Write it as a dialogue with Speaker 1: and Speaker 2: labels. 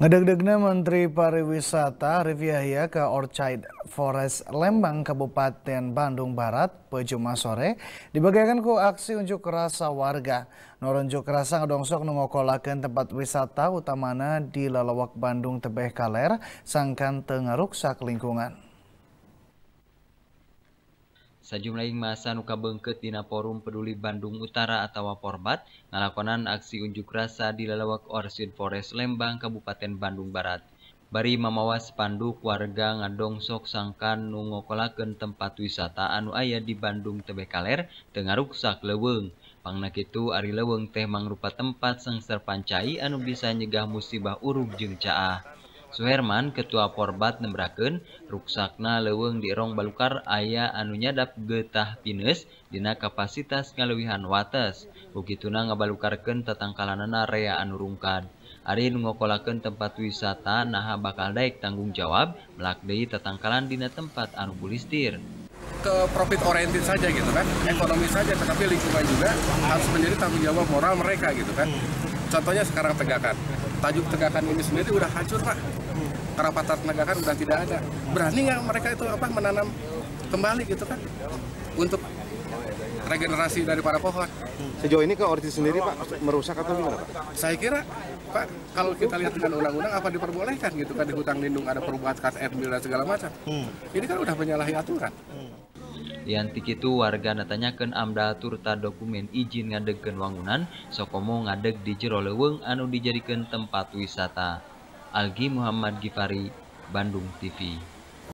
Speaker 1: Ngedeg-degna Menteri Pariwisata Arif ke Orchid Forest Lembang, Kabupaten Bandung Barat, Pejuma sore, dibagikan ku aksi unjuk rasa warga. unjuk rasa ngedongsok nungokolakan tempat wisata utamana di Lelawak Bandung Tebeh Kaler, sangkan sak lingkungan.
Speaker 2: rasa jumlah masa ka bengketinana porum peduli Bandung Utara atautawa porbat ngalakonan aksi unjuk rasa di lelewak Orsin Forest Lembang Kabupaten Bandung Barat. Bari mamawas panduk warga ngaongsok sangkan nugokolaken tempat wisata anu ayah di Bandung Tebe kaller Tenruksak leweng Bangnak itu Ari leweng teh mangruppat tempat sengser pancai anu bisa nyegah musibah huruf jilcaah. Herman ketua porbat nembrakenrukakna leweng dirong ballukar ayah anunya dab getah pinus Di kapasitas ngawihan wates begitu nabalukaken tatangkalanan area anurungkan Arigokolaken tempat wisata Naha bakal Da tanggung jawab Black Day tatangkalan Di tempat anu bulistir
Speaker 3: ke profitti saja gitu kan ekonomi saja tetapi juga harus menjadi tanggung jawab moral mereka gitu kan hmm. contohnya sekarang tegakan kita tajuk tegakan ini sendiri udah hancur pak karena patah tegakan udah tidak ada berani nggak mereka itu apa menanam kembali gitu kan untuk regenerasi dari para pohon sejauh ini ke Orti sendiri pak merusak atau gimana pak saya kira pak kalau kita lihat dengan undang-undang apa diperbolehkan gitu kan di hutang lindung ada perubahan air dan segala macam hmm. ini kan udah menyalahi aturan hmm.
Speaker 2: tikkiitu warga netanyaken amda turta dokumen izin ngadeg gen wangunan, sokomo ngadeg di jero leweng anu dijadikan tempat wisata. Algi Muhammad Gifari Bandung TV.